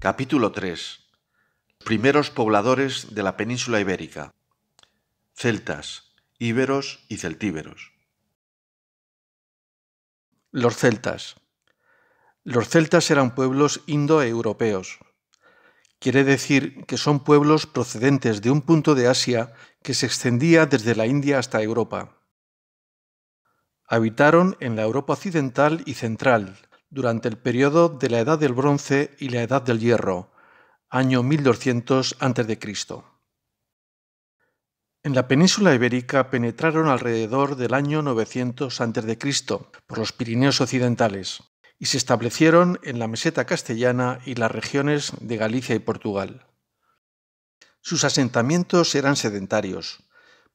Capítulo 3. Primeros pobladores de la península ibérica. Celtas, íberos y celtíberos. Los celtas. Los celtas eran pueblos indoeuropeos. Quiere decir que son pueblos procedentes de un punto de Asia que se extendía desde la India hasta Europa. Habitaron en la Europa occidental y central, durante el periodo de la Edad del Bronce y la Edad del Hierro, año 1200 a.C. En la península ibérica penetraron alrededor del año 900 a.C. por los Pirineos occidentales y se establecieron en la meseta castellana y las regiones de Galicia y Portugal. Sus asentamientos eran sedentarios,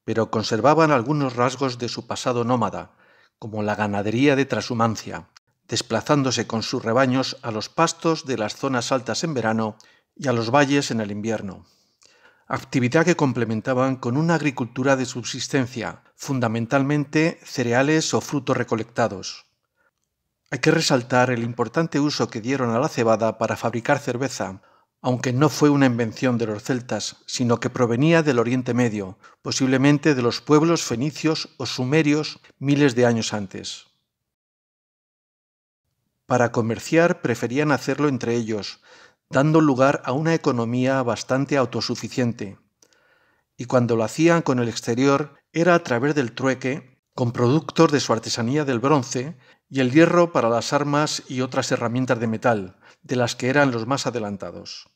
pero conservaban algunos rasgos de su pasado nómada, como la ganadería de trashumancia desplazándose con sus rebaños a los pastos de las zonas altas en verano y a los valles en el invierno. Actividad que complementaban con una agricultura de subsistencia, fundamentalmente cereales o frutos recolectados. Hay que resaltar el importante uso que dieron a la cebada para fabricar cerveza, aunque no fue una invención de los celtas, sino que provenía del Oriente Medio, posiblemente de los pueblos fenicios o sumerios miles de años antes. Para comerciar preferían hacerlo entre ellos, dando lugar a una economía bastante autosuficiente. Y cuando lo hacían con el exterior era a través del trueque con productos de su artesanía del bronce y el hierro para las armas y otras herramientas de metal, de las que eran los más adelantados.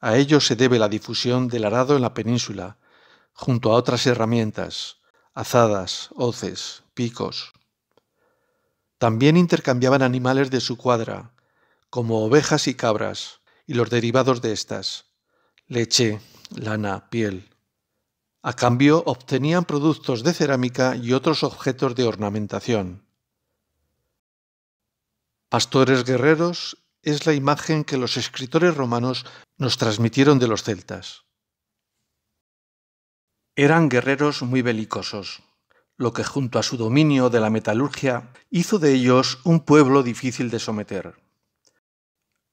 A ello se debe la difusión del arado en la península, junto a otras herramientas, azadas, hoces, picos, también intercambiaban animales de su cuadra, como ovejas y cabras, y los derivados de éstas, leche, lana, piel. A cambio obtenían productos de cerámica y otros objetos de ornamentación. Pastores guerreros es la imagen que los escritores romanos nos transmitieron de los celtas. Eran guerreros muy belicosos, lo que junto a su dominio de la metalurgia hizo de ellos un pueblo difícil de someter.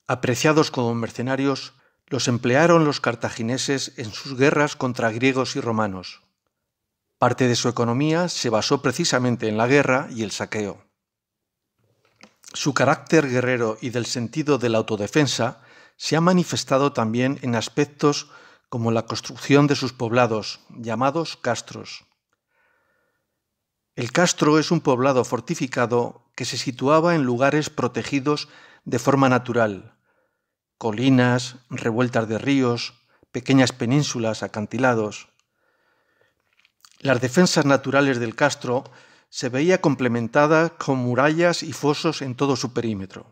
Apreciados como mercenarios, los emplearon los cartagineses en sus guerras contra griegos y romanos. Parte de su economía se basó precisamente en la guerra y el saqueo. Su carácter guerrero y del sentido de la autodefensa se ha manifestado también en aspectos como la construcción de sus poblados, llamados castros el Castro es un poblado fortificado que se situaba en lugares protegidos de forma natural, colinas, revueltas de ríos, pequeñas penínsulas, acantilados. Las defensas naturales del Castro se veía complementada con murallas y fosos en todo su perímetro.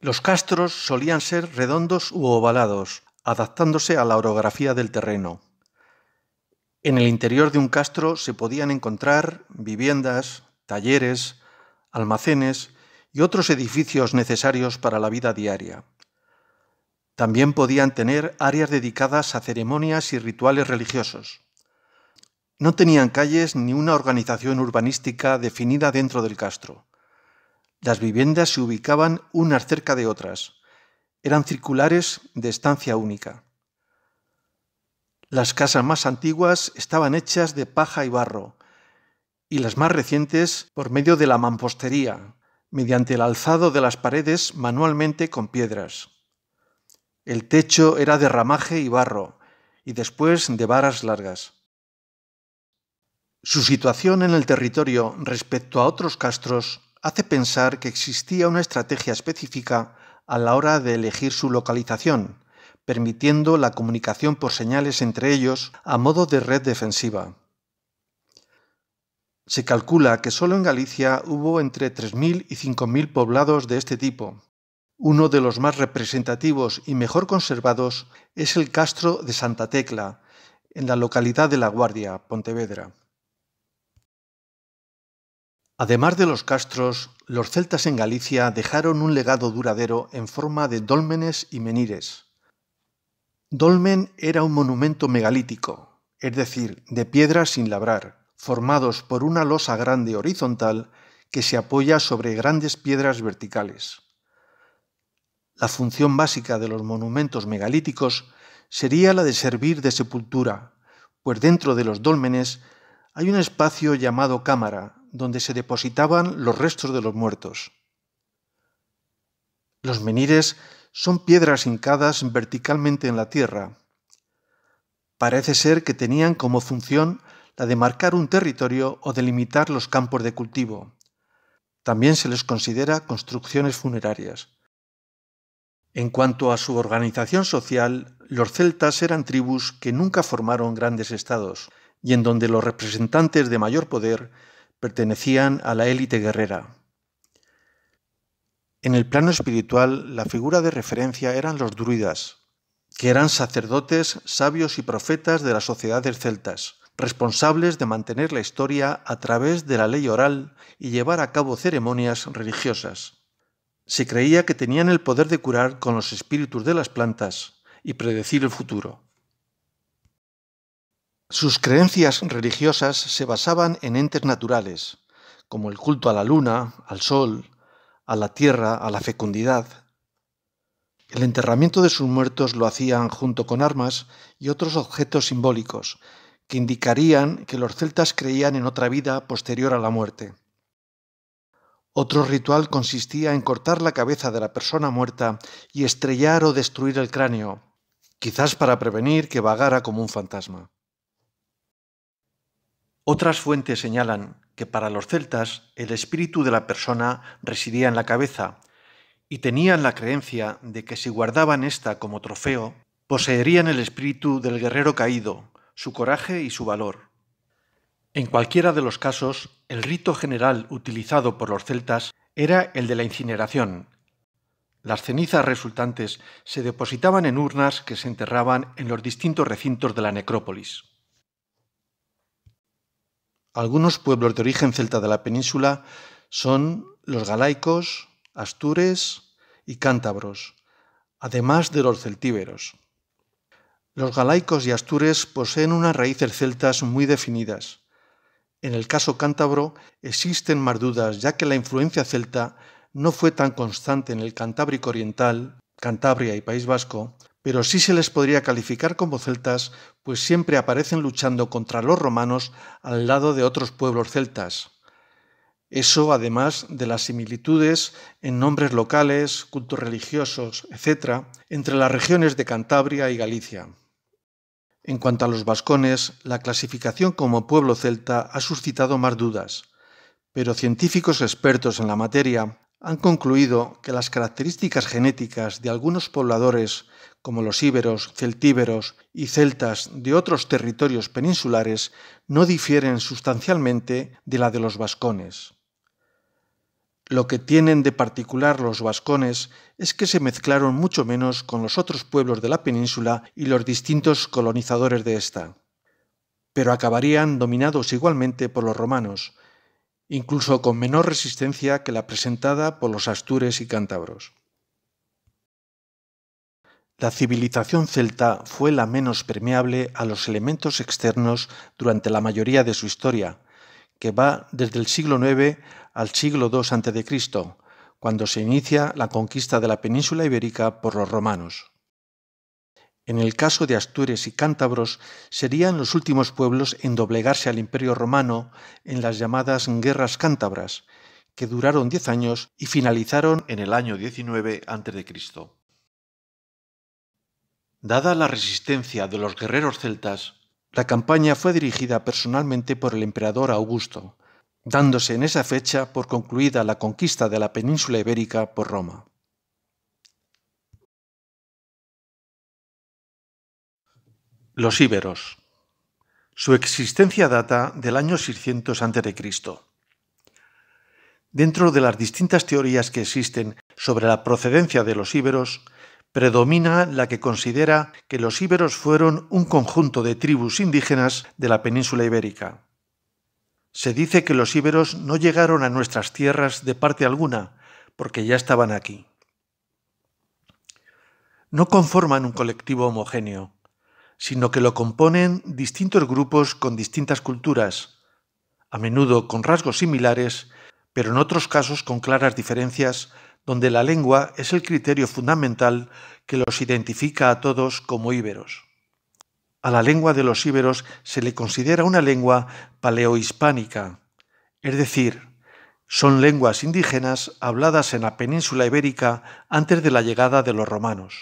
Los castros solían ser redondos u ovalados, adaptándose a la orografía del terreno. En el interior de un castro se podían encontrar viviendas, talleres, almacenes y otros edificios necesarios para la vida diaria. También podían tener áreas dedicadas a ceremonias y rituales religiosos. No tenían calles ni una organización urbanística definida dentro del castro. Las viviendas se ubicaban unas cerca de otras. Eran circulares de estancia única. Las casas más antiguas estaban hechas de paja y barro, y las más recientes por medio de la mampostería, mediante el alzado de las paredes manualmente con piedras. El techo era de ramaje y barro, y después de varas largas. Su situación en el territorio respecto a otros castros hace pensar que existía una estrategia específica a la hora de elegir su localización, permitiendo la comunicación por señales entre ellos a modo de red defensiva. Se calcula que solo en Galicia hubo entre 3.000 y 5.000 poblados de este tipo. Uno de los más representativos y mejor conservados es el Castro de Santa Tecla, en la localidad de La Guardia, Pontevedra. Además de los castros, los celtas en Galicia dejaron un legado duradero en forma de dólmenes y menires. Dolmen era un monumento megalítico, es decir, de piedra sin labrar, formados por una losa grande horizontal que se apoya sobre grandes piedras verticales. La función básica de los monumentos megalíticos sería la de servir de sepultura, pues dentro de los dólmenes hay un espacio llamado cámara, donde se depositaban los restos de los muertos. Los menires son piedras hincadas verticalmente en la tierra. Parece ser que tenían como función la de marcar un territorio o delimitar los campos de cultivo. También se les considera construcciones funerarias. En cuanto a su organización social, los celtas eran tribus que nunca formaron grandes estados y en donde los representantes de mayor poder pertenecían a la élite guerrera. En el plano espiritual, la figura de referencia eran los druidas, que eran sacerdotes, sabios y profetas de las sociedades celtas, responsables de mantener la historia a través de la ley oral y llevar a cabo ceremonias religiosas. Se creía que tenían el poder de curar con los espíritus de las plantas y predecir el futuro. Sus creencias religiosas se basaban en entes naturales, como el culto a la luna, al sol, a la tierra, a la fecundidad. El enterramiento de sus muertos lo hacían junto con armas y otros objetos simbólicos, que indicarían que los celtas creían en otra vida posterior a la muerte. Otro ritual consistía en cortar la cabeza de la persona muerta y estrellar o destruir el cráneo, quizás para prevenir que vagara como un fantasma. Otras fuentes señalan que para los celtas el espíritu de la persona residía en la cabeza, y tenían la creencia de que si guardaban ésta como trofeo, poseerían el espíritu del guerrero caído, su coraje y su valor. En cualquiera de los casos, el rito general utilizado por los celtas era el de la incineración. Las cenizas resultantes se depositaban en urnas que se enterraban en los distintos recintos de la necrópolis. Algunos pueblos de origen celta de la península son los galaicos, astures y cántabros, además de los celtíberos. Los galaicos y astures poseen unas raíces celtas muy definidas. En el caso cántabro existen más dudas, ya que la influencia celta no fue tan constante en el Cantábrico Oriental, Cantabria y País Vasco, pero sí se les podría calificar como celtas, pues siempre aparecen luchando contra los romanos al lado de otros pueblos celtas. Eso, además de las similitudes en nombres locales, cultos religiosos, etc., entre las regiones de Cantabria y Galicia. En cuanto a los vascones, la clasificación como pueblo celta ha suscitado más dudas, pero científicos expertos en la materia han concluido que las características genéticas de algunos pobladores, como los íberos, celtíberos y celtas de otros territorios peninsulares, no difieren sustancialmente de la de los vascones. Lo que tienen de particular los vascones es que se mezclaron mucho menos con los otros pueblos de la península y los distintos colonizadores de ésta. Pero acabarían dominados igualmente por los romanos, incluso con menor resistencia que la presentada por los astures y cántabros. La civilización celta fue la menos permeable a los elementos externos durante la mayoría de su historia, que va desde el siglo IX al siglo II a.C., cuando se inicia la conquista de la península ibérica por los romanos. En el caso de Astures y Cántabros, serían los últimos pueblos en doblegarse al Imperio romano en las llamadas guerras cántabras, que duraron diez años y finalizaron en el año 19 a.C. Dada la resistencia de los guerreros celtas, la campaña fue dirigida personalmente por el emperador Augusto, dándose en esa fecha por concluida la conquista de la península ibérica por Roma. Los íberos. Su existencia data del año 600 a.C. Dentro de las distintas teorías que existen sobre la procedencia de los íberos, predomina la que considera que los íberos fueron un conjunto de tribus indígenas de la península ibérica. Se dice que los íberos no llegaron a nuestras tierras de parte alguna, porque ya estaban aquí. No conforman un colectivo homogéneo, sino que lo componen distintos grupos con distintas culturas, a menudo con rasgos similares, pero en otros casos con claras diferencias, donde la lengua es el criterio fundamental que los identifica a todos como íberos. A la lengua de los íberos se le considera una lengua paleohispánica, es decir, son lenguas indígenas habladas en la península ibérica antes de la llegada de los romanos.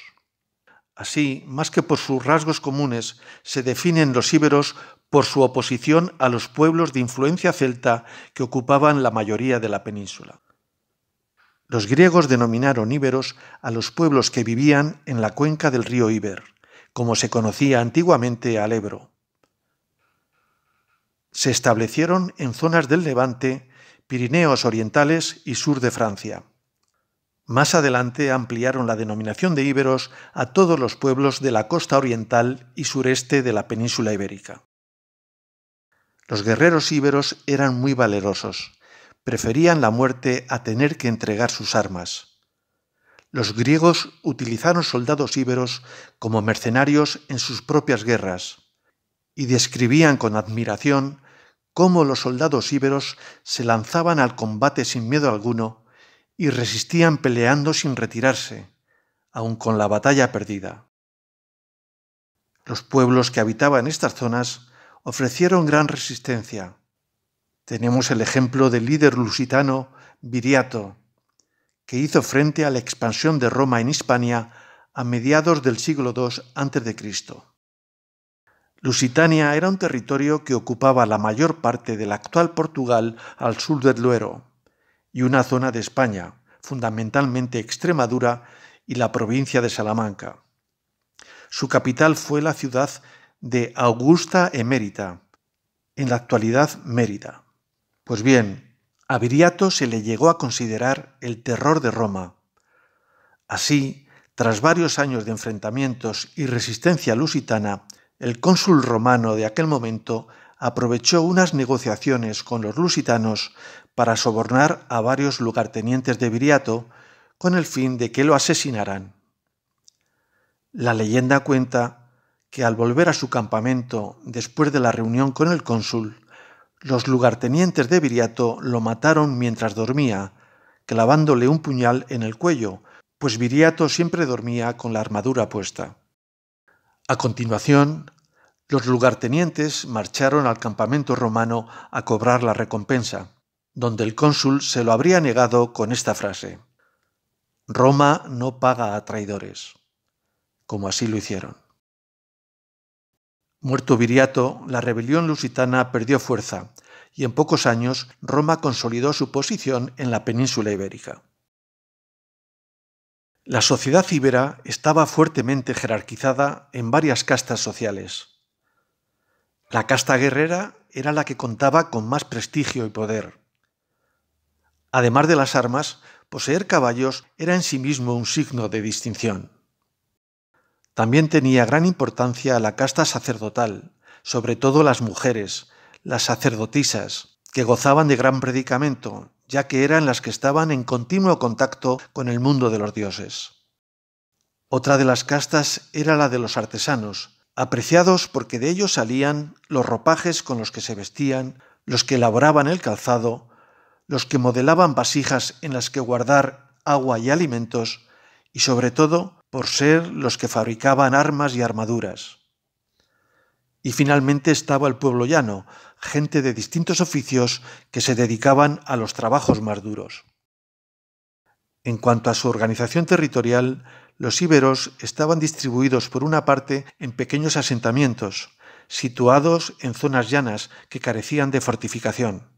Así, más que por sus rasgos comunes, se definen los íberos por su oposición a los pueblos de influencia celta que ocupaban la mayoría de la península. Los griegos denominaron íberos a los pueblos que vivían en la cuenca del río Iber, como se conocía antiguamente al Ebro. Se establecieron en zonas del Levante, Pirineos orientales y sur de Francia. Más adelante ampliaron la denominación de íberos a todos los pueblos de la costa oriental y sureste de la península ibérica. Los guerreros íberos eran muy valerosos, preferían la muerte a tener que entregar sus armas. Los griegos utilizaron soldados íberos como mercenarios en sus propias guerras y describían con admiración cómo los soldados íberos se lanzaban al combate sin miedo alguno y resistían peleando sin retirarse, aun con la batalla perdida. Los pueblos que habitaban estas zonas ofrecieron gran resistencia. Tenemos el ejemplo del líder lusitano Viriato, que hizo frente a la expansión de Roma en Hispania a mediados del siglo II a.C. Lusitania era un territorio que ocupaba la mayor parte del actual Portugal al sur del Luero y una zona de España, fundamentalmente Extremadura y la provincia de Salamanca. Su capital fue la ciudad de Augusta Emérita, en la actualidad Mérida. Pues bien, a Viriato se le llegó a considerar el terror de Roma. Así, tras varios años de enfrentamientos y resistencia lusitana, el cónsul romano de aquel momento aprovechó unas negociaciones con los lusitanos para sobornar a varios lugartenientes de Viriato con el fin de que lo asesinaran. La leyenda cuenta que al volver a su campamento después de la reunión con el cónsul, los lugartenientes de Viriato lo mataron mientras dormía, clavándole un puñal en el cuello, pues Viriato siempre dormía con la armadura puesta. A continuación, los lugartenientes marcharon al campamento romano a cobrar la recompensa, donde el cónsul se lo habría negado con esta frase, Roma no paga a traidores, como así lo hicieron. Muerto Viriato, la rebelión lusitana perdió fuerza y en pocos años Roma consolidó su posición en la península ibérica. La sociedad íbera estaba fuertemente jerarquizada en varias castas sociales. La casta guerrera era la que contaba con más prestigio y poder. Además de las armas, poseer caballos era en sí mismo un signo de distinción. También tenía gran importancia la casta sacerdotal, sobre todo las mujeres, las sacerdotisas, que gozaban de gran predicamento, ya que eran las que estaban en continuo contacto con el mundo de los dioses. Otra de las castas era la de los artesanos, apreciados porque de ellos salían los ropajes con los que se vestían, los que elaboraban el calzado, los que modelaban vasijas en las que guardar agua y alimentos, y sobre todo por ser los que fabricaban armas y armaduras. Y finalmente estaba el pueblo llano, gente de distintos oficios que se dedicaban a los trabajos más duros. En cuanto a su organización territorial, los íberos estaban distribuidos por una parte en pequeños asentamientos, situados en zonas llanas que carecían de fortificación.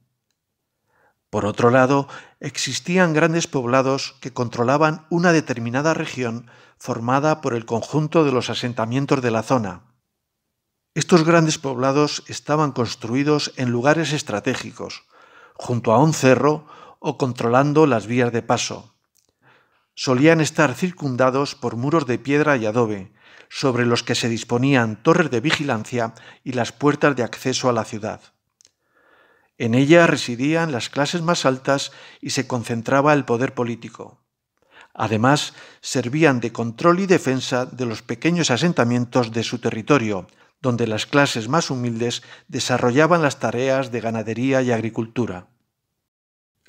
Por otro lado, existían grandes poblados que controlaban una determinada región formada por el conjunto de los asentamientos de la zona. Estos grandes poblados estaban construidos en lugares estratégicos, junto a un cerro o controlando las vías de paso solían estar circundados por muros de piedra y adobe, sobre los que se disponían torres de vigilancia y las puertas de acceso a la ciudad. En ella residían las clases más altas y se concentraba el poder político. Además, servían de control y defensa de los pequeños asentamientos de su territorio, donde las clases más humildes desarrollaban las tareas de ganadería y agricultura.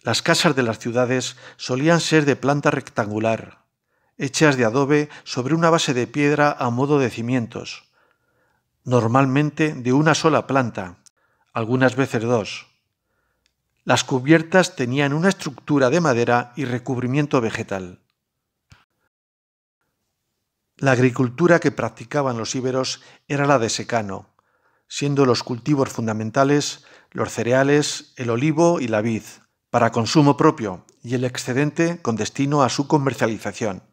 Las casas de las ciudades solían ser de planta rectangular, hechas de adobe sobre una base de piedra a modo de cimientos, normalmente de una sola planta, algunas veces dos. Las cubiertas tenían una estructura de madera y recubrimiento vegetal. La agricultura que practicaban los íberos era la de secano, siendo los cultivos fundamentales los cereales, el olivo y la vid para consumo propio y el excedente con destino a su comercialización.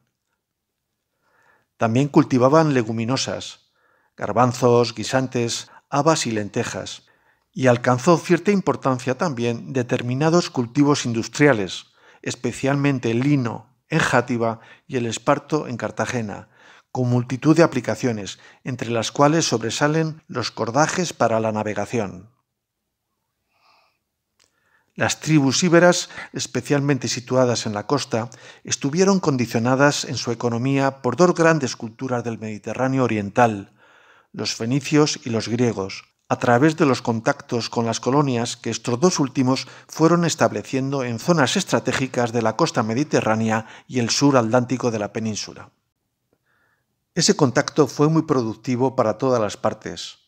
También cultivaban leguminosas, garbanzos, guisantes, habas y lentejas, y alcanzó cierta importancia también determinados cultivos industriales, especialmente el lino en Játiva y el esparto en Cartagena, con multitud de aplicaciones, entre las cuales sobresalen los cordajes para la navegación. Las tribus íberas, especialmente situadas en la costa, estuvieron condicionadas en su economía por dos grandes culturas del Mediterráneo oriental, los fenicios y los griegos, a través de los contactos con las colonias que estos dos últimos fueron estableciendo en zonas estratégicas de la costa mediterránea y el sur atlántico de la península. Ese contacto fue muy productivo para todas las partes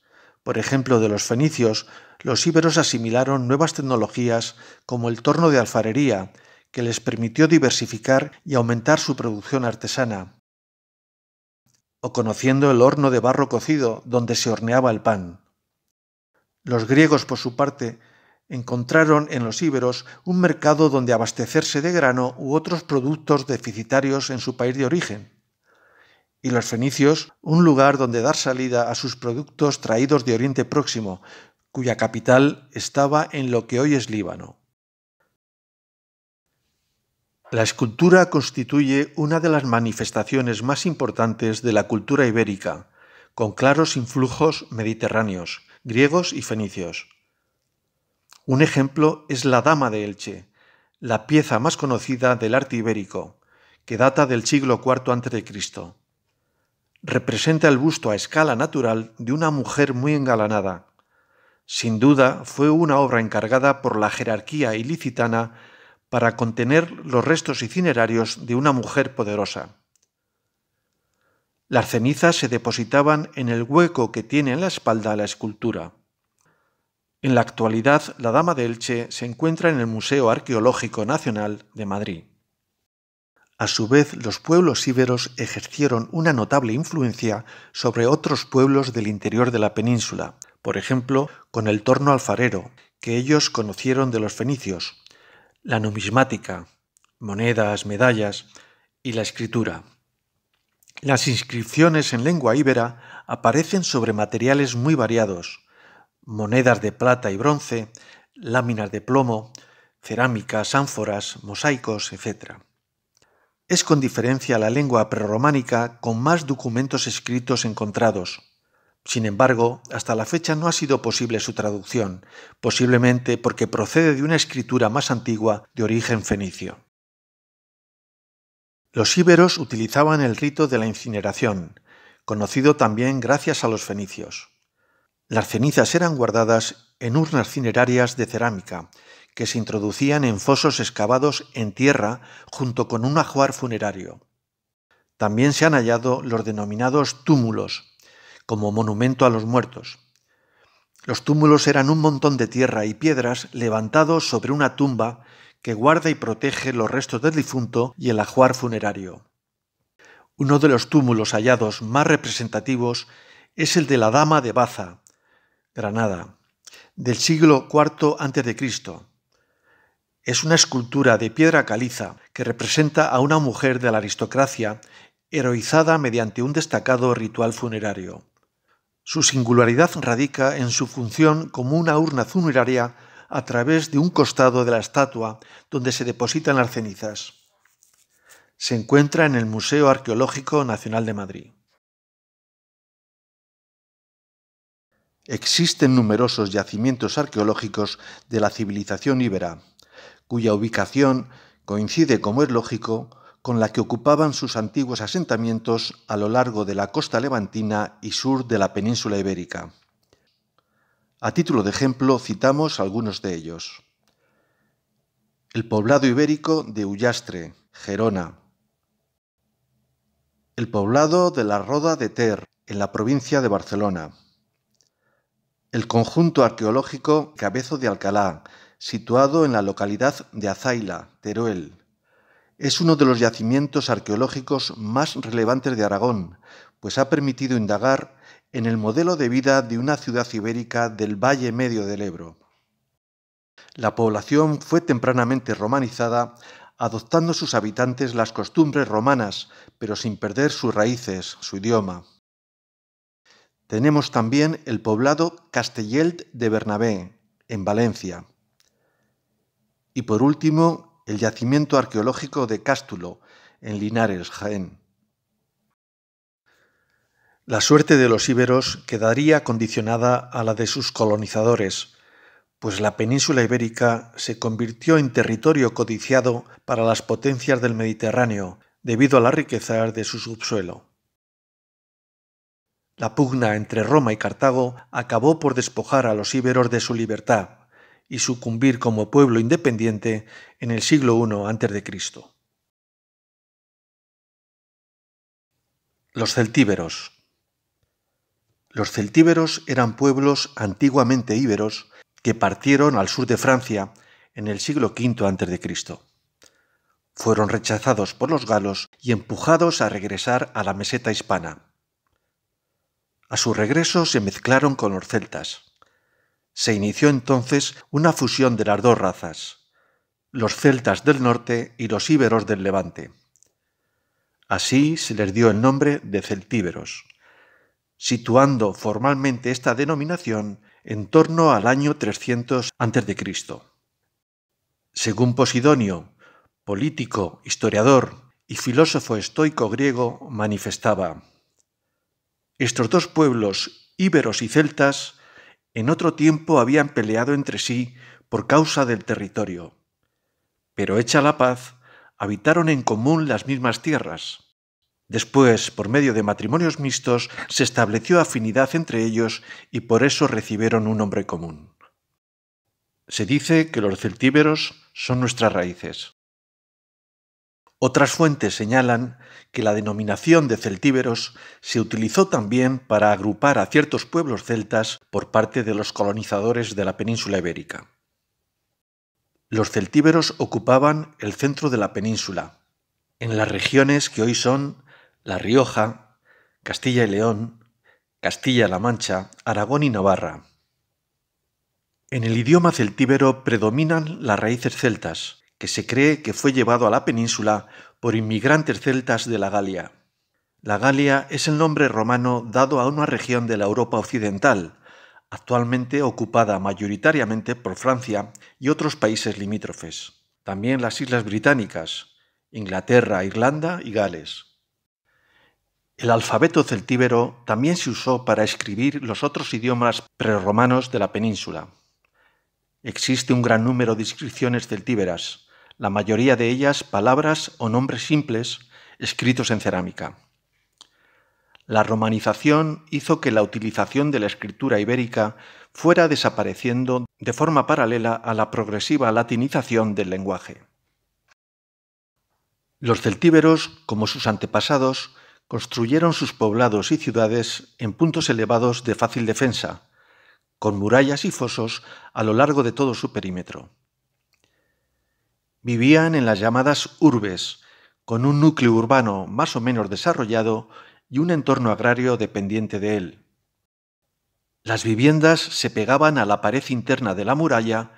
por ejemplo, de los fenicios, los íberos asimilaron nuevas tecnologías como el torno de alfarería, que les permitió diversificar y aumentar su producción artesana, o conociendo el horno de barro cocido donde se horneaba el pan. Los griegos, por su parte, encontraron en los íberos un mercado donde abastecerse de grano u otros productos deficitarios en su país de origen y los fenicios un lugar donde dar salida a sus productos traídos de Oriente Próximo, cuya capital estaba en lo que hoy es Líbano. La escultura constituye una de las manifestaciones más importantes de la cultura ibérica, con claros influjos mediterráneos, griegos y fenicios. Un ejemplo es la Dama de Elche, la pieza más conocida del arte ibérico, que data del siglo IV a.C representa el busto a escala natural de una mujer muy engalanada. Sin duda fue una obra encargada por la jerarquía ilicitana para contener los restos itinerarios de una mujer poderosa. Las cenizas se depositaban en el hueco que tiene en la espalda la escultura. En la actualidad, la Dama de Elche se encuentra en el Museo Arqueológico Nacional de Madrid. A su vez, los pueblos íberos ejercieron una notable influencia sobre otros pueblos del interior de la península, por ejemplo, con el torno alfarero, que ellos conocieron de los fenicios, la numismática, monedas, medallas y la escritura. Las inscripciones en lengua íbera aparecen sobre materiales muy variados, monedas de plata y bronce, láminas de plomo, cerámicas, ánforas, mosaicos, etc es con diferencia la lengua prerrománica con más documentos escritos encontrados. Sin embargo, hasta la fecha no ha sido posible su traducción, posiblemente porque procede de una escritura más antigua de origen fenicio. Los íberos utilizaban el rito de la incineración, conocido también gracias a los fenicios. Las cenizas eran guardadas en urnas cinerarias de cerámica, que se introducían en fosos excavados en tierra junto con un ajuar funerario. También se han hallado los denominados túmulos, como monumento a los muertos. Los túmulos eran un montón de tierra y piedras levantados sobre una tumba que guarda y protege los restos del difunto y el ajuar funerario. Uno de los túmulos hallados más representativos es el de la Dama de Baza, Granada, del siglo IV a.C. Es una escultura de piedra caliza que representa a una mujer de la aristocracia heroizada mediante un destacado ritual funerario. Su singularidad radica en su función como una urna funeraria a través de un costado de la estatua donde se depositan las cenizas. Se encuentra en el Museo Arqueológico Nacional de Madrid. Existen numerosos yacimientos arqueológicos de la civilización íbera, cuya ubicación coincide, como es lógico, con la que ocupaban sus antiguos asentamientos a lo largo de la costa levantina y sur de la península ibérica. A título de ejemplo citamos algunos de ellos. El poblado ibérico de Ullastre, Gerona. El poblado de la Roda de Ter, en la provincia de Barcelona. El conjunto arqueológico Cabezo de Alcalá, situado en la localidad de Azaila, Teruel. Es uno de los yacimientos arqueológicos más relevantes de Aragón, pues ha permitido indagar en el modelo de vida de una ciudad ibérica del valle medio del Ebro. La población fue tempranamente romanizada, adoptando sus habitantes las costumbres romanas, pero sin perder sus raíces, su idioma. Tenemos también el poblado Castellelt de Bernabé, en Valencia, y por último, el yacimiento arqueológico de Cástulo, en Linares, Jaén. La suerte de los íberos quedaría condicionada a la de sus colonizadores, pues la península ibérica se convirtió en territorio codiciado para las potencias del Mediterráneo debido a la riqueza de su subsuelo. La pugna entre Roma y Cartago acabó por despojar a los íberos de su libertad, y sucumbir como pueblo independiente en el siglo I a.C. Los celtíberos. Los celtíberos eran pueblos antiguamente íberos que partieron al sur de Francia en el siglo V a.C. Fueron rechazados por los galos y empujados a regresar a la meseta hispana. A su regreso se mezclaron con los celtas. Se inició entonces una fusión de las dos razas, los celtas del norte y los íberos del levante. Así se les dio el nombre de celtíberos, situando formalmente esta denominación en torno al año 300 a.C. Según Posidonio, político, historiador y filósofo estoico griego, manifestaba, estos dos pueblos íberos y celtas en otro tiempo habían peleado entre sí por causa del territorio, pero hecha la paz, habitaron en común las mismas tierras. Después, por medio de matrimonios mixtos, se estableció afinidad entre ellos y por eso recibieron un nombre común. Se dice que los celtíberos son nuestras raíces. Otras fuentes señalan que la denominación de celtíberos se utilizó también para agrupar a ciertos pueblos celtas por parte de los colonizadores de la península ibérica. Los celtíberos ocupaban el centro de la península, en las regiones que hoy son La Rioja, Castilla y León, Castilla-La Mancha, Aragón y Navarra. En el idioma celtíbero predominan las raíces celtas, que se cree que fue llevado a la península por inmigrantes celtas de la Galia. La Galia es el nombre romano dado a una región de la Europa occidental, actualmente ocupada mayoritariamente por Francia y otros países limítrofes. También las Islas Británicas, Inglaterra, Irlanda y Gales. El alfabeto celtíbero también se usó para escribir los otros idiomas prerromanos de la península. Existe un gran número de inscripciones celtíberas, la mayoría de ellas palabras o nombres simples escritos en cerámica. La romanización hizo que la utilización de la escritura ibérica fuera desapareciendo de forma paralela a la progresiva latinización del lenguaje. Los celtíberos, como sus antepasados, construyeron sus poblados y ciudades en puntos elevados de fácil defensa, con murallas y fosos a lo largo de todo su perímetro vivían en las llamadas urbes, con un núcleo urbano más o menos desarrollado y un entorno agrario dependiente de él. Las viviendas se pegaban a la pared interna de la muralla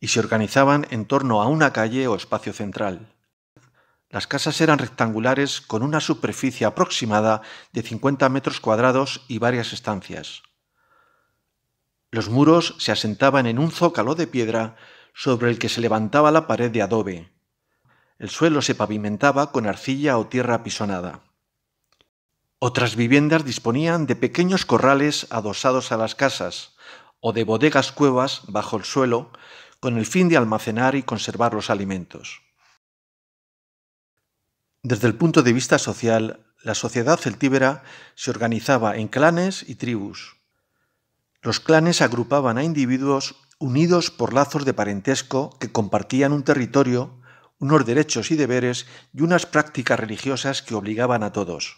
y se organizaban en torno a una calle o espacio central. Las casas eran rectangulares con una superficie aproximada de 50 metros cuadrados y varias estancias. Los muros se asentaban en un zócalo de piedra sobre el que se levantaba la pared de adobe. El suelo se pavimentaba con arcilla o tierra apisonada. Otras viviendas disponían de pequeños corrales adosados a las casas o de bodegas cuevas bajo el suelo con el fin de almacenar y conservar los alimentos. Desde el punto de vista social, la sociedad celtíbera se organizaba en clanes y tribus. Los clanes agrupaban a individuos unidos por lazos de parentesco que compartían un territorio, unos derechos y deberes y unas prácticas religiosas que obligaban a todos.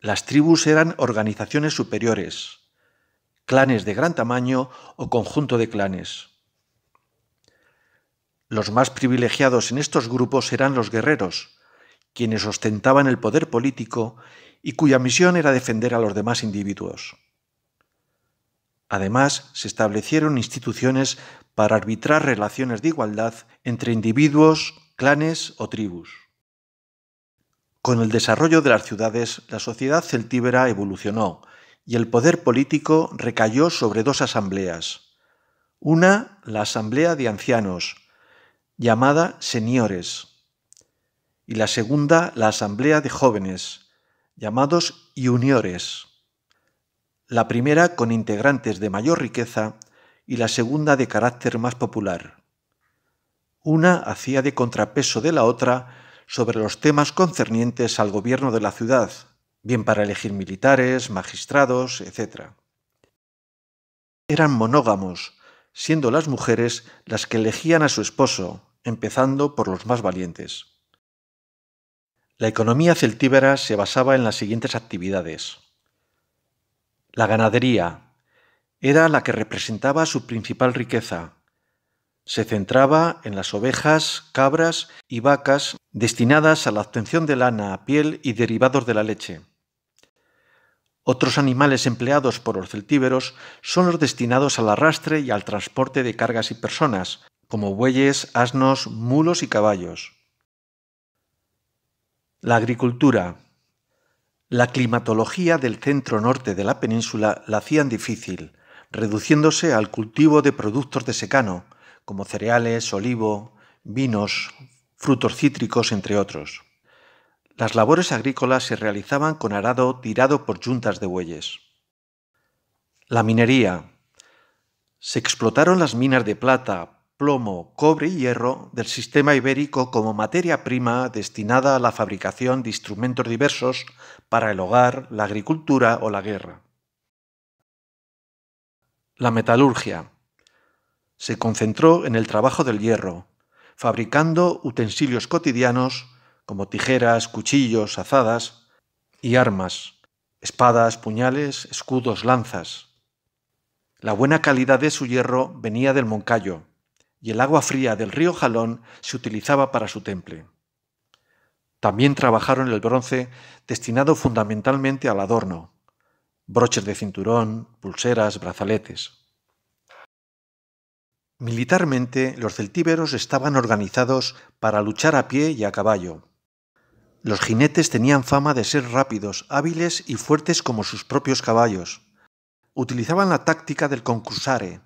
Las tribus eran organizaciones superiores, clanes de gran tamaño o conjunto de clanes. Los más privilegiados en estos grupos eran los guerreros, quienes ostentaban el poder político y cuya misión era defender a los demás individuos. Además, se establecieron instituciones para arbitrar relaciones de igualdad entre individuos, clanes o tribus. Con el desarrollo de las ciudades, la sociedad celtíbera evolucionó y el poder político recayó sobre dos asambleas. Una, la Asamblea de Ancianos, llamada Señores, y la segunda, la Asamblea de Jóvenes, llamados Juniores la primera con integrantes de mayor riqueza y la segunda de carácter más popular. Una hacía de contrapeso de la otra sobre los temas concernientes al gobierno de la ciudad, bien para elegir militares, magistrados, etc. Eran monógamos, siendo las mujeres las que elegían a su esposo, empezando por los más valientes. La economía celtíbera se basaba en las siguientes actividades. La ganadería era la que representaba su principal riqueza. Se centraba en las ovejas, cabras y vacas destinadas a la obtención de lana, piel y derivados de la leche. Otros animales empleados por los celtíberos son los destinados al arrastre y al transporte de cargas y personas, como bueyes, asnos, mulos y caballos. La agricultura la climatología del centro norte de la península la hacían difícil, reduciéndose al cultivo de productos de secano, como cereales, olivo, vinos, frutos cítricos, entre otros. Las labores agrícolas se realizaban con arado tirado por yuntas de bueyes. La minería. Se explotaron las minas de plata, plomo, cobre y hierro del sistema ibérico como materia prima destinada a la fabricación de instrumentos diversos para el hogar, la agricultura o la guerra. La metalurgia. Se concentró en el trabajo del hierro, fabricando utensilios cotidianos como tijeras, cuchillos, azadas y armas, espadas, puñales, escudos, lanzas. La buena calidad de su hierro venía del Moncayo, y el agua fría del río Jalón se utilizaba para su temple. También trabajaron el bronce destinado fundamentalmente al adorno, broches de cinturón, pulseras, brazaletes. Militarmente, los celtíberos estaban organizados para luchar a pie y a caballo. Los jinetes tenían fama de ser rápidos, hábiles y fuertes como sus propios caballos. Utilizaban la táctica del concursare,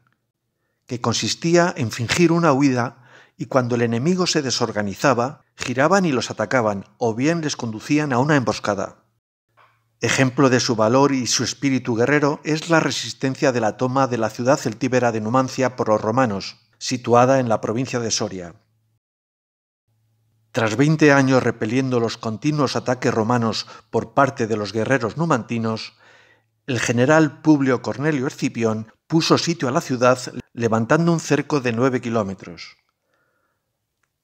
que consistía en fingir una huida y cuando el enemigo se desorganizaba, giraban y los atacaban o bien les conducían a una emboscada. Ejemplo de su valor y su espíritu guerrero es la resistencia de la toma de la ciudad celtíbera de Numancia por los romanos, situada en la provincia de Soria. Tras veinte años repeliendo los continuos ataques romanos por parte de los guerreros numantinos, el general Publio Cornelio Escipión puso sitio a la ciudad levantando un cerco de nueve kilómetros.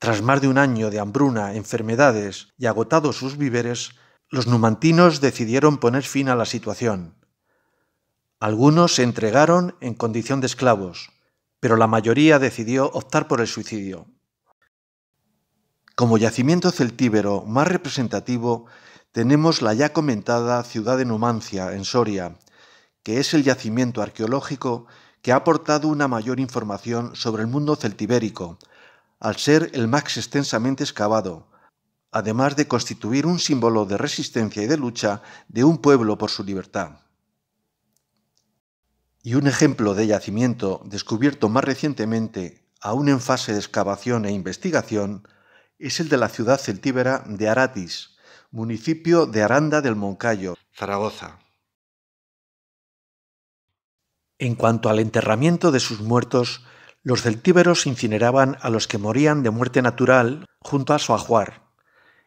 Tras más de un año de hambruna, enfermedades y agotados sus víveres, los numantinos decidieron poner fin a la situación. Algunos se entregaron en condición de esclavos, pero la mayoría decidió optar por el suicidio. Como yacimiento celtíbero más representativo, tenemos la ya comentada ciudad de Numancia, en Soria, que es el yacimiento arqueológico que ha aportado una mayor información sobre el mundo celtibérico, al ser el más extensamente excavado, además de constituir un símbolo de resistencia y de lucha de un pueblo por su libertad. Y un ejemplo de yacimiento descubierto más recientemente, aún en fase de excavación e investigación, es el de la ciudad celtíbera de Aratis, municipio de Aranda del Moncayo, Zaragoza. En cuanto al enterramiento de sus muertos, los celtíberos incineraban a los que morían de muerte natural junto a su ajuar,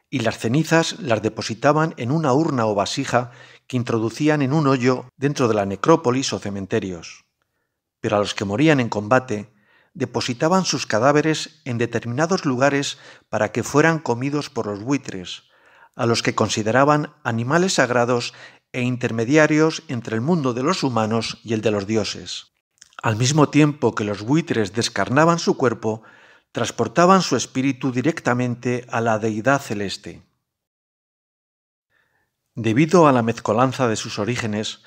y las cenizas las depositaban en una urna o vasija que introducían en un hoyo dentro de la necrópolis o cementerios. Pero a los que morían en combate, depositaban sus cadáveres en determinados lugares para que fueran comidos por los buitres, a los que consideraban animales sagrados e intermediarios entre el mundo de los humanos y el de los dioses. Al mismo tiempo que los buitres descarnaban su cuerpo, transportaban su espíritu directamente a la deidad celeste. Debido a la mezcolanza de sus orígenes,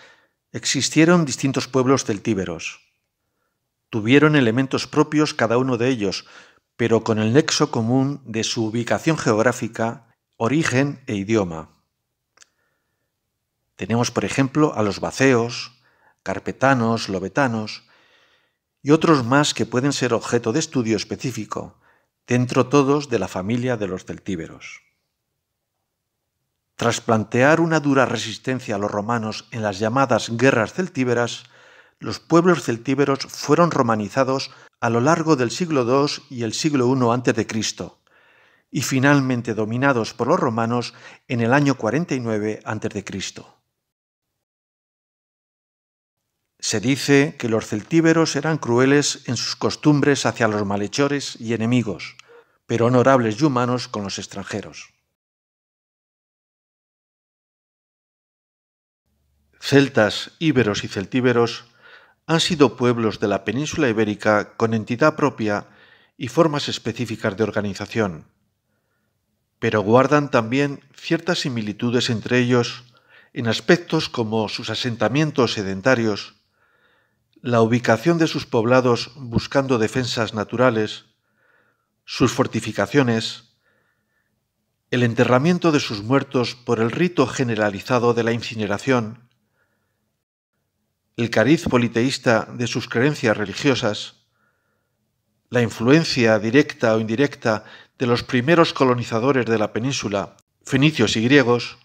existieron distintos pueblos celtíberos. Tuvieron elementos propios cada uno de ellos, pero con el nexo común de su ubicación geográfica, origen e idioma. Tenemos, por ejemplo, a los baceos, carpetanos, lobetanos, y otros más que pueden ser objeto de estudio específico, dentro todos de la familia de los celtíberos. Tras plantear una dura resistencia a los romanos en las llamadas guerras celtíberas, los pueblos celtíberos fueron romanizados a lo largo del siglo II y el siglo I a.C., y finalmente dominados por los romanos en el año 49 a.C. Se dice que los celtíberos eran crueles en sus costumbres hacia los malhechores y enemigos, pero honorables y humanos con los extranjeros. Celtas, íberos y celtíberos han sido pueblos de la península ibérica con entidad propia y formas específicas de organización, pero guardan también ciertas similitudes entre ellos en aspectos como sus asentamientos sedentarios, la ubicación de sus poblados buscando defensas naturales, sus fortificaciones, el enterramiento de sus muertos por el rito generalizado de la incineración, el cariz politeísta de sus creencias religiosas, la influencia directa o indirecta de los primeros colonizadores de la península, fenicios y griegos,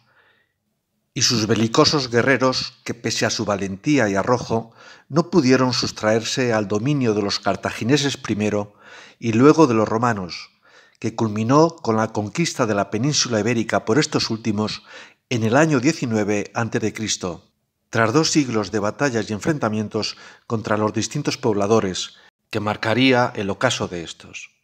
y sus belicosos guerreros que pese a su valentía y arrojo no pudieron sustraerse al dominio de los cartagineses primero y luego de los romanos, que culminó con la conquista de la península ibérica por estos últimos en el año 19 a.C., tras dos siglos de batallas y enfrentamientos contra los distintos pobladores, que marcaría el ocaso de estos.